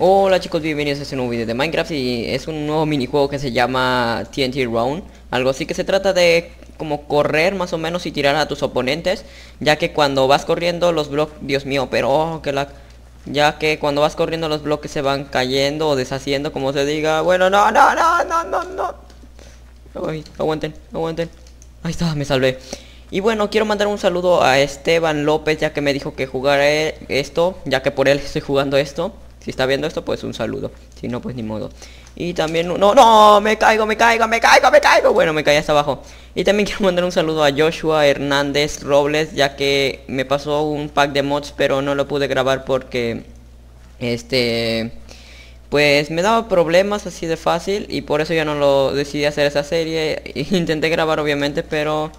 Hola chicos, bienvenidos a este nuevo video de Minecraft y es un nuevo minijuego que se llama TNT Round Algo así que se trata de como correr más o menos y tirar a tus oponentes Ya que cuando vas corriendo los bloques, Dios mío, pero oh, que la... Ya que cuando vas corriendo los bloques se van cayendo o deshaciendo como se diga Bueno, no, no, no, no, no, no aguanten, aguanten Ahí está, me salvé y bueno, quiero mandar un saludo a Esteban López ya que me dijo que jugaré e-, esto, ya que por él estoy jugando esto. Si está viendo esto, pues un saludo. Si no, pues ni modo. Y también... No, no, me caigo, me caigo, me caigo, me caigo. Bueno, me caí hasta abajo. Y también quiero mandar un saludo a Joshua Hernández Robles, ya que me pasó un pack de mods, pero no lo pude grabar porque... Este... Pues me daba problemas así de fácil y por eso ya no lo decidí hacer esa serie. Intenté grabar obviamente, pero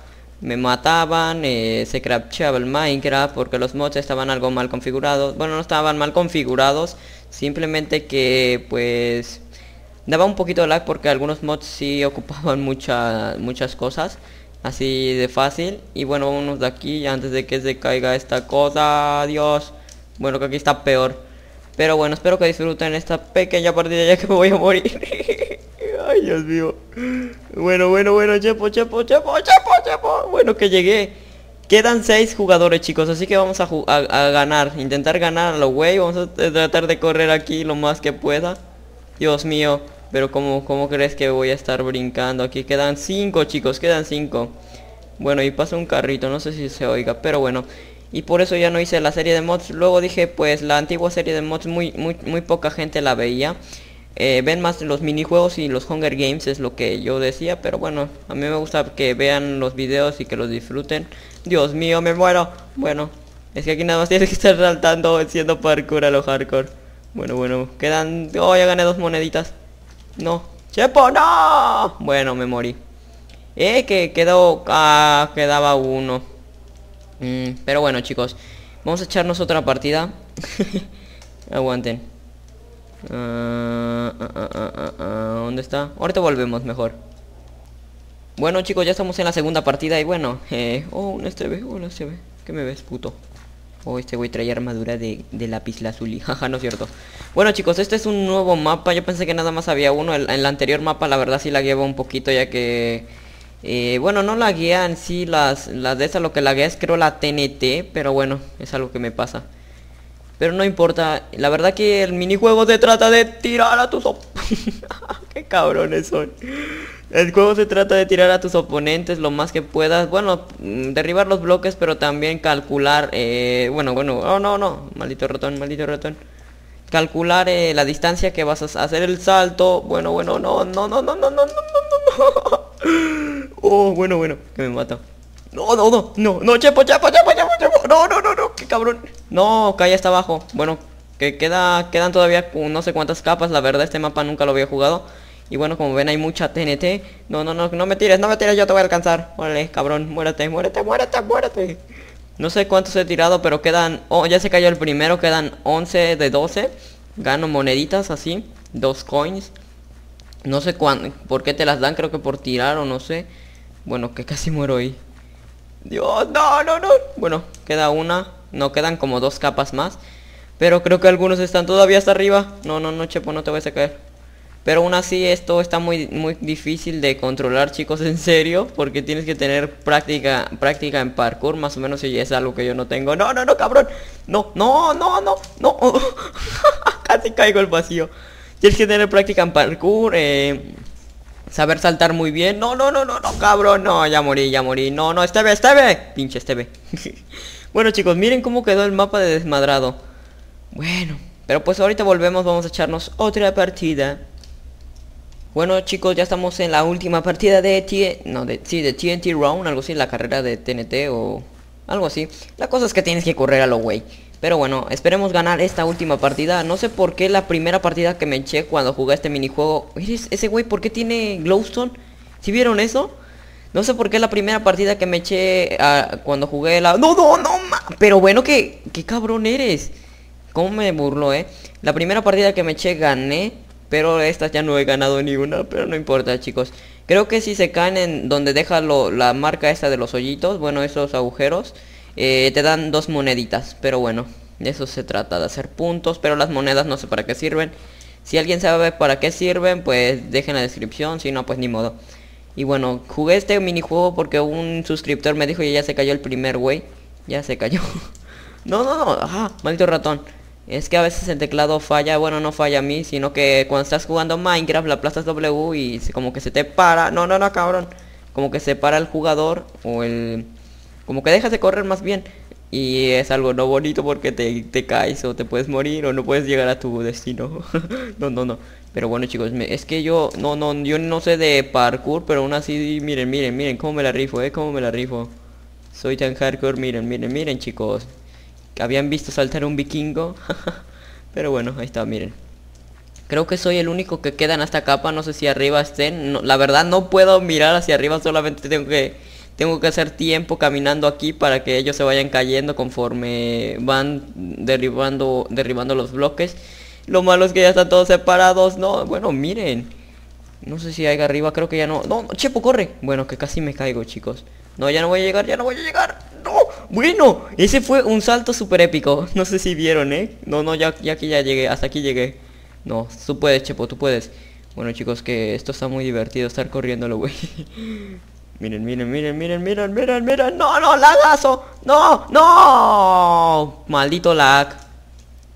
me mataban, eh, se crasheaba el Minecraft porque los mods estaban algo mal configurados. Bueno, no estaban mal configurados, simplemente que pues daba un poquito de lag porque algunos mods sí ocupaban muchas muchas cosas. Así de fácil. Y bueno, unos de aquí antes de que se caiga esta cosa. adiós Bueno, que aquí está peor. Pero bueno, espero que disfruten esta pequeña partida ya que voy a morir. Ay, Dios mío. Bueno, bueno, bueno, Chepo, Chepo, Chepo, Chepo, Chepo. Bueno, que llegué. Quedan seis jugadores, chicos, así que vamos a, ganar. Intentar ganar a los güey. Vamos a tratar de correr aquí lo más que pueda. Dios mío. Pero como cómo crees que voy a estar brincando aquí? Quedan cinco, chicos, quedan cinco. Bueno, y pasa un carrito, no sé si se oiga, pero bueno. Y por eso ya no hice la serie de mods. Luego dije, pues la antigua serie de mods muy, muy, muy poca gente la veía. Eh, ven más los minijuegos y los Hunger Games es lo que yo decía, pero bueno, a mí me gusta que vean los videos y que los disfruten. Dios mío, me muero. Bueno, es que aquí nada más tienes que estar saltando Siendo parkour a lo hardcore. Bueno, bueno, quedan... Oh, ya gané dos moneditas. No. ¡Chepo, no! Bueno, me morí. Eh, que quedó... Ah, quedaba uno. Mm, pero bueno, chicos. Vamos a echarnos otra partida. Aguanten. Eh, eh, eh, ¿Dónde está? Ahorita volvemos mejor. Bueno chicos, ya estamos en la segunda partida y bueno, eh, oh, un STB, hola ¿qué me ves, puto? Oh, este güey trae armadura de, de lápiz lazuli, jaja, no es cierto. Bueno chicos, este es un nuevo mapa, yo pensé que nada más había uno, en el, anterior mapa la verdad sí la llevo un poquito ya que... Eh, bueno, no la guía en sí, las, las de esas lo que la guía es creo la TNT, pero bueno, es algo que me pasa. Pero no importa, la verdad que el minijuego se trata de tirar a tus oponentes. ¡Qué cabrones son! El juego se trata de tirar a tus oponentes lo más que puedas. Bueno, derribar los bloques, pero también calcular... bueno, bueno, oh no, no, maldito ratón, maldito ratón. Calcular la distancia que vas a hacer el salto. Bueno, bueno, no, no, no, no, no, no, no, no, no. Oh, bueno, bueno, que me mato. No, no, no, no, no, chepo, chepo, chepo, chepo, chepo. No, no, no, no, qué cabrón. No, cae hasta abajo. Bueno, que queda, quedan todavía no sé cuántas capas. La verdad, este mapa nunca lo había jugado. Y bueno, como ven, hay mucha TNT. No, no, no, no me tires, no me tires, yo te voy a alcanzar. Órale, cabrón, muérete, muérete, muérete, muérete. No sé cuántos he tirado, pero quedan... Oh, ya se cayó el primero, quedan 11 de 12. Gano moneditas así, dos coins. No sé cuán, por qué te las dan, creo que por tirar o no sé. Bueno, que casi muero ahí. Dios, no, no, no. Bueno, queda una no quedan como dos capas más. Pero creo que algunos están todavía hasta arriba. No, no, no, Chepo, no te vas a caer. Pero aún así esto está muy, muy difícil de controlar, chicos, en serio. Porque tienes que tener práctica, práctica en parkour, más o menos, si es algo que yo no tengo. No, no, no, cabrón. No, no, no, no, no. Casi caigo el vacío. Tienes que tener práctica en parkour. Eh, saber saltar muy bien. No, no, no, no, no, cabrón. No, ya morí, ya morí. No, no, Esteve, Esteve. Pinche Esteve. Bueno chicos, miren cómo quedó el mapa de desmadrado. Bueno, pero pues ahorita volvemos, vamos a echarnos otra partida. Bueno chicos, ya estamos en la última partida de, T no, de, TNT Round, algo así, la carrera de TNT o algo así. La cosa es que tienes que correr a lo güey. Pero bueno, esperemos ganar esta última partida. No sé por qué la primera partida que me eché cuando jugué este minijuego... ¿Ese güey por qué tiene glowstone? ¿Si vieron eso? No sé por qué la primera partida que me eché ah, cuando jugué la... No, no, no, ma... pero bueno, que qué cabrón eres. ¿Cómo me burlo, eh? La primera partida que me eché gané, pero estas ya no he ganado ninguna, pero no importa, chicos. Creo que si se caen en donde deja la marca esta de los hoyitos, bueno, esos agujeros, eh, te dan dos moneditas, pero bueno, de eso se trata, de hacer puntos, pero las monedas no sé para qué sirven. Si alguien sabe para qué sirven, pues dejen la descripción, si no, pues ni modo. Y bueno, jugué este minijuego porque un suscriptor me dijo y ya se cayó el primer güey. Ya se cayó. no, no, no. Ajá, maldito ratón. Es que a veces el teclado falla, bueno, no falla a mí, sino que cuando estás jugando Minecraft, la aplastas W y como que se te para. No, no, no, cabrón. Como que se para el jugador o el... Como que dejas de correr más bien y es algo no bonito porque te, caes o te puedes morir o no puedes llegar a tu destino. no, no, no. Pero bueno chicos, es que yo no, no, yo no sé de parkour, pero aún así, miren, miren, miren, cómo me la rifo, eh, cómo me la rifo. Soy tan hardcore, miren, miren, miren chicos. Habían visto saltar un vikingo. pero bueno, ahí está, miren. Creo que soy el único que queda en esta capa, no sé si arriba estén. la verdad no puedo mirar hacia arriba, solamente tengo que tengo que hacer tiempo caminando aquí para que ellos se vayan cayendo conforme van derribando, derribando los bloques. Lo malo es que ya están todos separados. No, bueno, miren. No sé si hay arriba, creo que ya no. No, Chepo, corre. Bueno, que casi me caigo, chicos. No, ya no voy a llegar, ya no voy a llegar. No, bueno, ese fue un salto súper épico. No sé si vieron, ¿eh? No, no, ya, ya aquí ya llegué, hasta aquí llegué. No, tú puedes, Chepo, tú puedes. Bueno, chicos, que esto está muy divertido estar lo güey. Miren, miren, miren, miren, miren, miren, miren. No, no, lagazo. No, no. Maldito lag.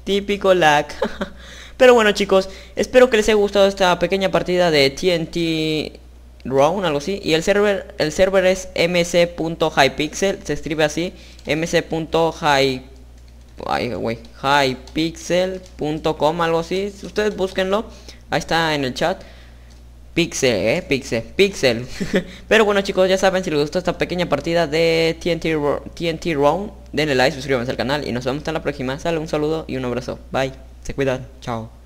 Típico lag. Pero bueno chicos, espero que les haya gustado esta pequeña partida de TNT Round, algo así. Y el server, el server es mc.hypixel, se escribe así, mc.hypixel.com, algo así. Ustedes búsquenlo, ahí está en el chat. Pixel, eh, Pixel, Pixel Pero bueno chicos, ya saben, si les gustó esta pequeña partida de TNT, TNT Denle like, suscríbanse al canal Y nos vemos hasta la próxima, sale un saludo y un abrazo Bye, se cuidan, chao